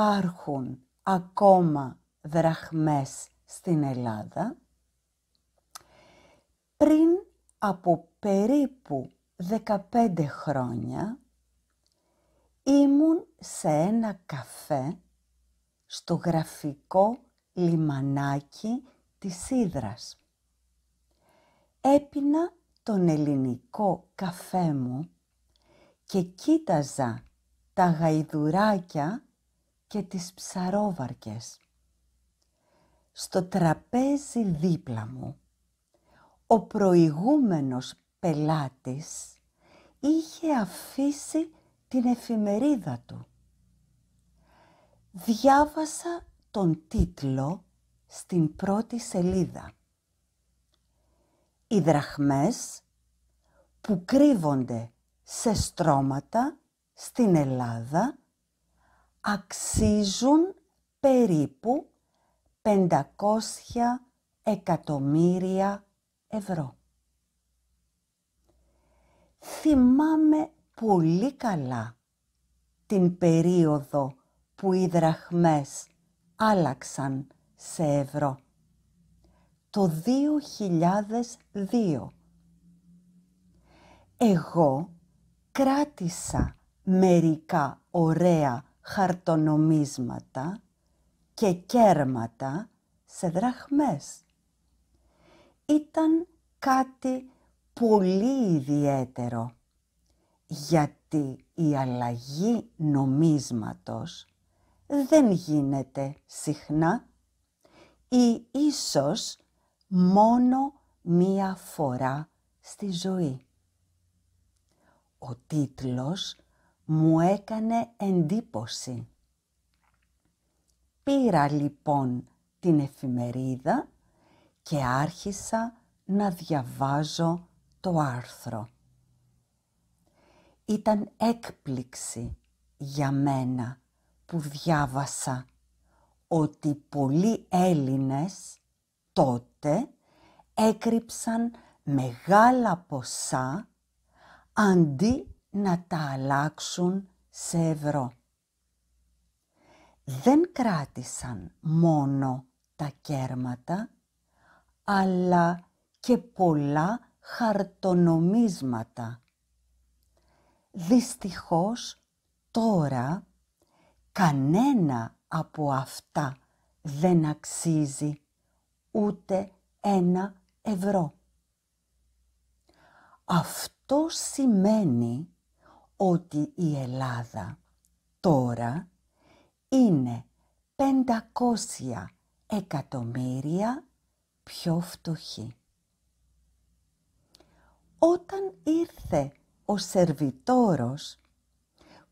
υπάρχουν ακόμα δραχμές στην Ελλάδα, πριν από περίπου 15 χρόνια ήμουν σε ένα καφέ στο γραφικό λιμανάκι της Ήδρας. Έπινα τον ελληνικό καφέ μου και κοίταζα τα γαϊδουράκια και τις ψαρόβαρκες. Στο τραπέζι δίπλα μου, ο προηγούμενος πελάτης είχε αφήσει την εφημερίδα του. Διάβασα τον τίτλο στην πρώτη σελίδα. Οι δραχμές που κρύβονται σε στρώματα στην Ελλάδα αξίζουν περίπου 500 εκατομμύρια ευρώ. Θυμάμαι πολύ καλά την περίοδο που οι δραχμές άλλαξαν σε ευρώ. Το 2002. Εγώ κράτησα μερικά ωραία χαρτονομίσματα και κέρματα σε δραχμές. Ήταν κάτι πολύ ιδιαίτερο, γιατί η αλλαγή νομίσματος δεν γίνεται συχνά ή ίσως μόνο μία φορά στη ζωή. Ο τίτλος μου έκανε εντύπωση. Πήρα λοιπόν την εφημερίδα και άρχισα να διαβάζω το άρθρο. Ήταν έκπληξη για μένα που διάβασα ότι πολλοί Έλληνες τότε έκρυψαν μεγάλα ποσά αντί να τα αλλάξουν σε ευρώ. Δεν κράτησαν μόνο τα κέρματα, αλλά και πολλά χαρτονομίσματα. Δυστυχώς τώρα κανένα από αυτά δεν αξίζει ούτε ένα ευρώ. Αυτό σημαίνει ότι η Ελλάδα τώρα είναι 500 εκατομμύρια πιο φτωχή. Όταν ήρθε ο σερβιτόρος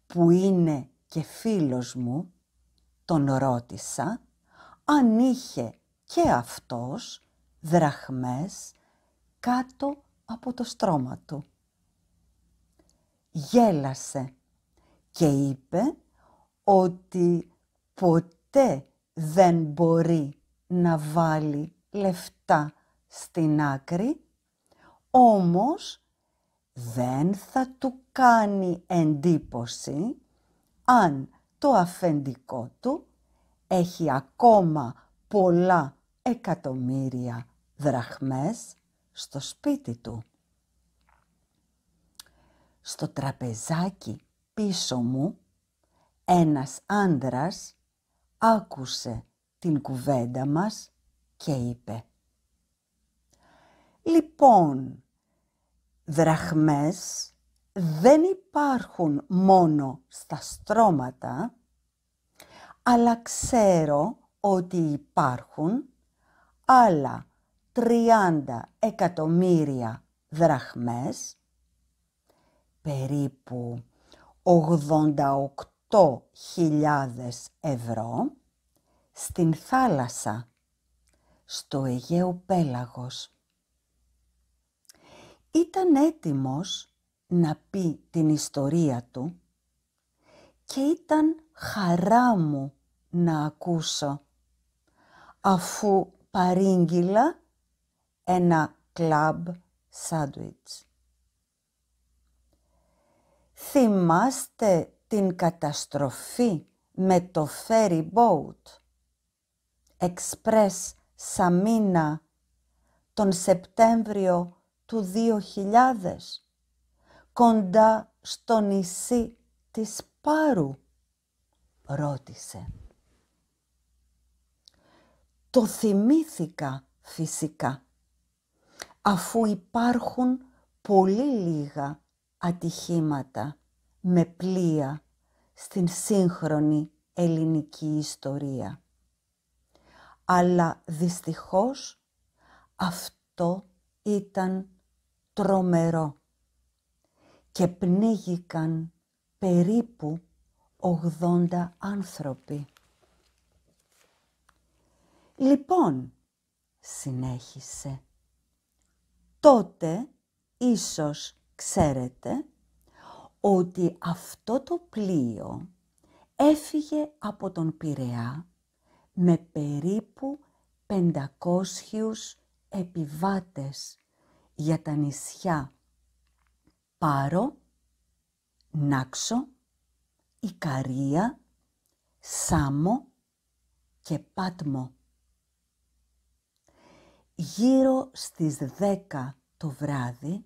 που είναι και φίλος μου, τον ρώτησα αν είχε και αυτός δραχμές κάτω από το στρώμα του γέλασε και είπε ότι ποτέ δεν μπορεί να βάλει λεφτά στην άκρη, όμως δεν θα του κάνει εντύπωση αν το αφεντικό του έχει ακόμα πολλά εκατομμύρια δραχμές στο σπίτι του στο τραπεζάκι πίσω μου ένας άντρας άκουσε την κουβέντα μας και είπε «Λοιπόν, δραχμές δεν υπάρχουν μόνο στα στρώματα, αλλά ξέρω ότι υπάρχουν άλλα 30 εκατομμύρια δραχμές περίπου 88.000 ευρώ στην θάλασσα, στο Αιγαίο Πέλαγος. Ήταν έτοιμος να πει την ιστορία του και ήταν χαρά μου να ακούσω, αφού παρήγγειλα ένα κλαμπ σάντουιτς. Θυμάστε την καταστροφή με το ferry boat. Express Samina τον Σεπτέμβριο του 2000 κοντά στο νησί της Πάρου ρώτησε. Το θυμήθηκα φυσικά αφού υπάρχουν πολύ λίγα ατυχήματα με πλοία στην σύγχρονη ελληνική ιστορία. Αλλά δυστυχώς αυτό ήταν τρομερό και πνίγηκαν περίπου 80 άνθρωποι. Λοιπόν, συνέχισε, τότε ίσως ξέρετε ότι αυτό το πλοίο έφυγε από τον Πειραιά με περίπου 500 επιβάτες για τα νησιά Πάρο, Νάξο, Ικαρία, Σάμο και Πάτμο. Γύρω στις 10 το βράδυ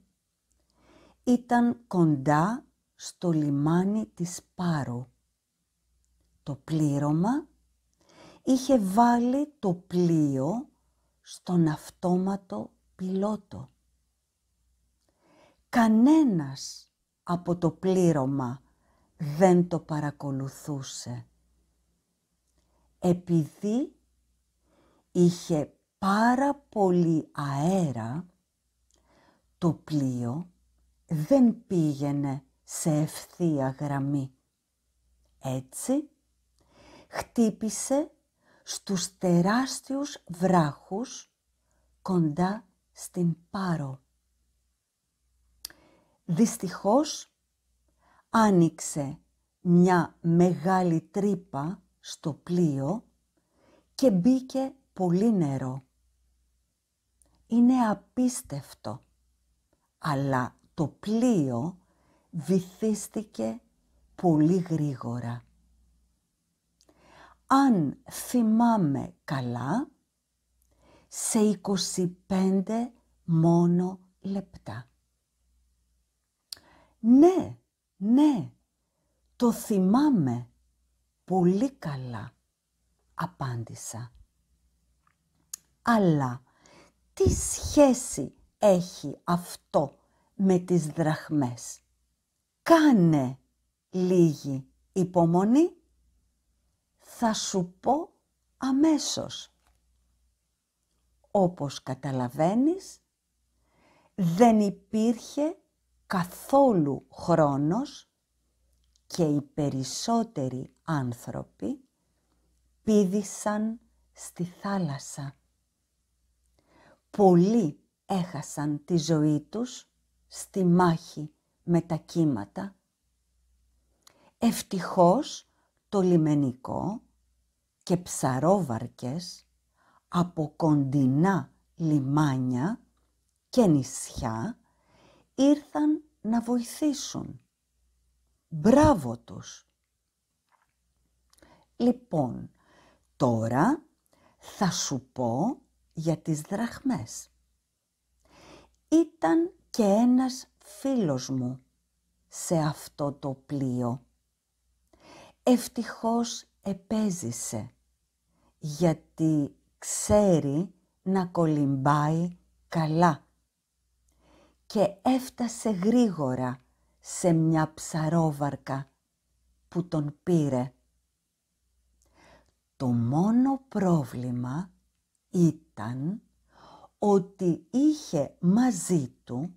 ήταν κοντά στο λιμάνι της Πάρου. Το πλήρωμα είχε βάλει το πλοίο στον αυτόματο πιλότο. Κανένας από το πλήρωμα δεν το παρακολουθούσε. Επειδή είχε πάρα πολύ αέρα, το πλοίο δεν πήγαινε σε ευθεία γραμμή. Έτσι χτύπησε στους τεράστιους βράχους κοντά στην Πάρο. Δυστυχώς άνοιξε μια μεγάλη τρύπα στο πλοίο και μπήκε πολύ νερό. Είναι απίστευτο, αλλά το πλοίο βυθίστηκε πολύ γρήγορα. Αν θυμάμαι καλά, σε 25 μόνο λεπτά. Ναι, ναι, το θυμάμαι πολύ καλά, απάντησα. Αλλά τι σχέση έχει αυτό με τις δραχμές. Κάνε λίγη υπομονή, θα σου πω αμέσως. Όπως καταλαβαίνεις, δεν υπήρχε καθόλου χρόνος και οι περισσότεροι άνθρωποι πήδησαν στη θάλασσα. Πολλοί έχασαν τη ζωή τους στη μάχη με τα κύματα. Ευτυχώς το λιμενικό και ψαρόβαρκες από κοντινά λιμάνια και νησιά ήρθαν να βοηθήσουν. Μπράβο τους! Λοιπόν, τώρα θα σου πω για τις δραχμές. Ήταν και ένας φίλος μου σε αυτό το πλοίο. Ευτυχώς επέζησε, γιατί ξέρει να κολυμπάει καλά και έφτασε γρήγορα σε μια ψαρόβαρκα που τον πήρε. Το μόνο πρόβλημα ήταν ότι είχε μαζί του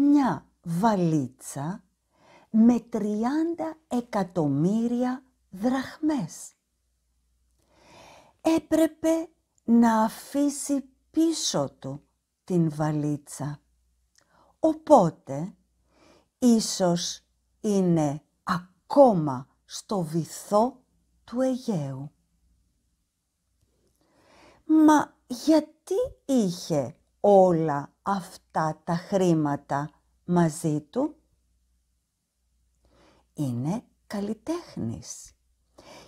μια βαλίτσα με 30 εκατομμύρια δραχμές. Έπρεπε να αφήσει πίσω του την βαλίτσα. Οπότε, ίσως είναι ακόμα στο βυθό του Αιγαίου. Μα γιατί είχε όλα αυτά τα χρήματα μαζί του. Είναι καλλιτέχνης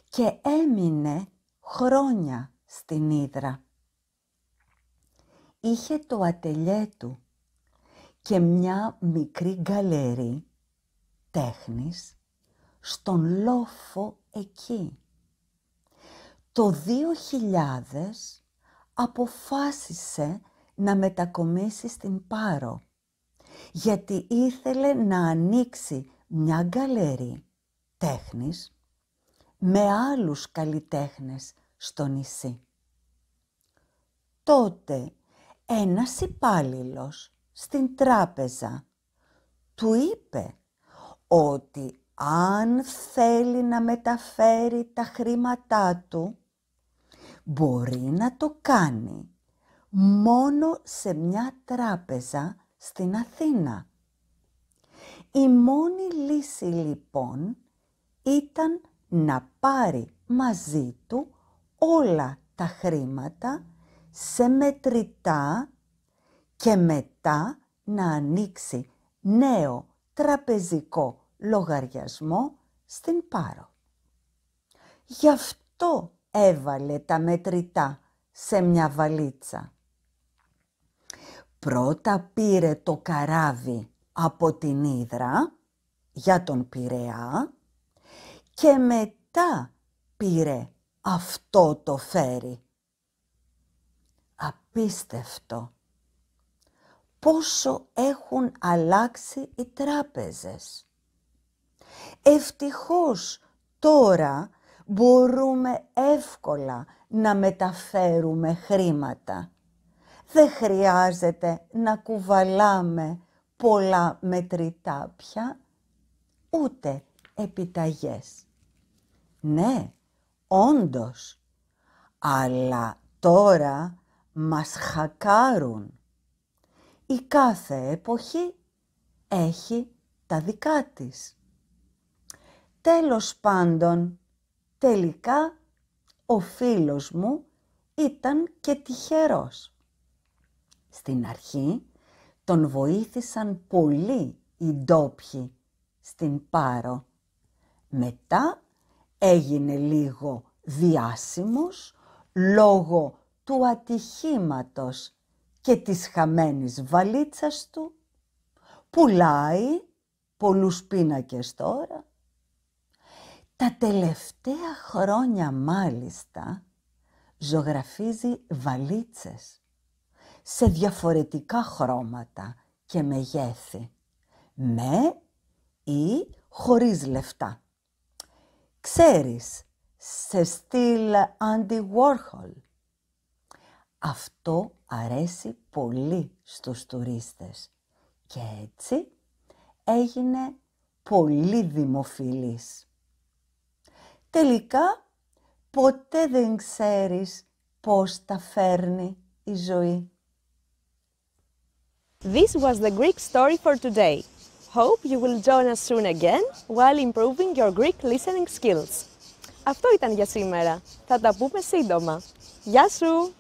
και έμεινε χρόνια στην Ήδρα. Είχε το ατελιέ του και μια μικρή γκαλερί τέχνης στον λόφο εκεί. Το 2000 αποφάσισε να μετακομίσει στην Πάρο, γιατί ήθελε να ανοίξει μια γκαλέρι τέχνης με άλλους καλλιτέχνες στο νησί. Τότε ένας υπάλληλος στην τράπεζα του είπε ότι αν θέλει να μεταφέρει τα χρήματά του, μπορεί να το κάνει μόνο σε μια τράπεζα στην Αθήνα. Η μόνη λύση λοιπόν ήταν να πάρει μαζί του όλα τα χρήματα σε μετρητά και μετά να ανοίξει νέο τραπεζικό λογαριασμό στην Πάρο. Γι' αυτό έβαλε τα μετρητά σε μια βαλίτσα. Πρώτα πήρε το καράβι από την Ήδρα για τον Πειραιά και μετά πήρε αυτό το φέρι. Απίστευτο! Πόσο έχουν αλλάξει οι τράπεζες. Ευτυχώς τώρα μπορούμε εύκολα να μεταφέρουμε χρήματα δεν χρειάζεται να κουβαλάμε πολλά μετρητά πια, ούτε επιταγές. Ναι, όντως, αλλά τώρα μας χακάρουν. Η κάθε εποχή έχει τα δικά της. Τέλος πάντων, τελικά ο φίλος μου ήταν και τυχερός. Στην αρχή τον βοήθησαν πολύ οι ντόπιοι στην Πάρο. Μετά έγινε λίγο διάσημος λόγω του ατυχήματος και της χαμένης βαλίτσας του. Πουλάει πολλούς πίνακες τώρα. Τα τελευταία χρόνια μάλιστα ζωγραφίζει βαλίτσες σε διαφορετικά χρώματα και μεγέθη, με ή χωρίς λεφτά. Ξέρεις, σε στυλ Andy Warhol. Αυτό αρέσει πολύ στους τουρίστες και έτσι έγινε πολύ δημοφιλής. Τελικά, ποτέ δεν ξέρεις πώς τα φέρνει η ζωή. This was the Greek story for today. Hope you will join us soon again while improving your Greek listening skills. Αυτό ήταν για σήμερα. Θα τα πούμε σύντομα. Γεια σου!